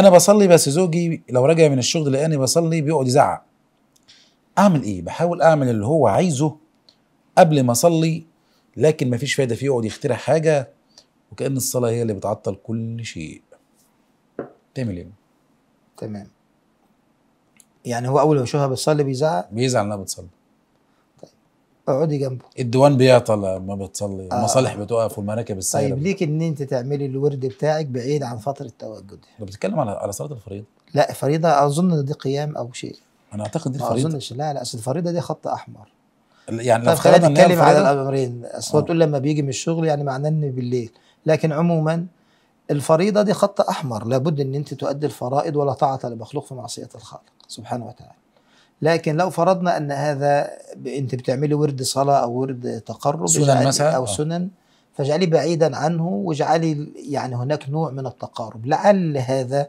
انا بصلي بس زوجي لو رجع من الشغل لاني بصلي بيقعد يزعق اعمل ايه بحاول اعمل اللي هو عايزه قبل ما اصلي لكن مفيش فايده فيه يقعد يخترع حاجه وكان الصلاه هي اللي بتعطل كل شيء تعمل ايه تمام يعني هو اول ما يشوفها بتصلي بيزعق بيزعل انها بتصلي اقعدي جنبه الديوان بيعطل لما بتصلي آه. المصالح بتقف والمراكب السايره طيب ليك ان انت تعملي الورد بتاعك بعيد عن فتره التواجد ده بتتكلم على على صلاه الفريضه لا فريضه اظن دي قيام او شيء انا اعتقد دي فريضه ما اظنش لا لا اصل الفريضه دي خط احمر يعني لو طيب، خلينا نتكلم على الامرين اصل هو آه. تقول لما بيجي من الشغل يعني معناه ان بالليل لكن عموما الفريضه دي خط احمر لابد ان انت تؤدي الفرائض ولا طاعه لمخلوق في معصيه الخالق سبحانه وتعالى لكن لو فرضنا ان هذا انت بتعملي ورد صلاه او ورد تقرب سنن يعني مثلا او آه. سنن فاجعليه بعيدا عنه واجعلي يعني هناك نوع من التقارب لعل هذا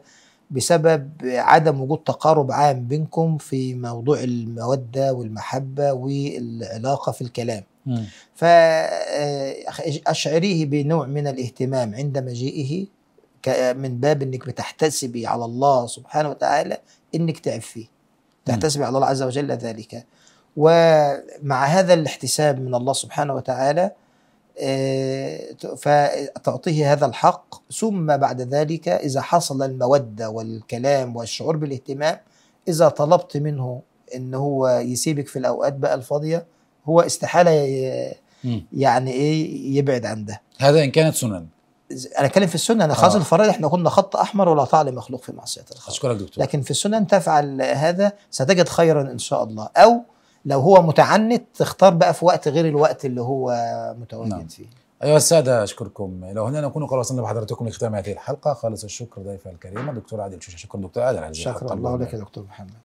بسبب عدم وجود تقارب عام بينكم في موضوع الموده والمحبه والعلاقه في الكلام فاشعريه آه، بنوع من الاهتمام عند مجيئه من باب انك بتحتسبي على الله سبحانه وتعالى انك تعفيه تحتسب على الله عز وجل ذلك ومع هذا الاحتساب من الله سبحانه وتعالى آه، فتعطيه هذا الحق ثم بعد ذلك إذا حصل المودة والكلام والشعور بالاهتمام إذا طلبت منه إن هو يسيبك في الأوقات بقى الفاضية هو استحالة يعني إيه يبعد عن ده هذا إن كانت سنن انا اتكلم في السنه انا خاص آه. الفرائض احنا قلنا خط احمر ولا طعن لمخلوق في معصيه الخالق اشكرك دكتور لكن في السنه ان تفعل هذا ستجد خيرا ان شاء الله او لو هو متعنت تختار بقى في وقت غير الوقت اللي هو متواجد نعم. فيه أيها السادة أشكركم إلى هنا نكون قد وصلنا بحضرتكم لختام هذه الحلقة خالص الشكر ضيفي الكريم الدكتور عادل شوشة شكرا دكتور عادل شكرا الله لك يا دكتور محمد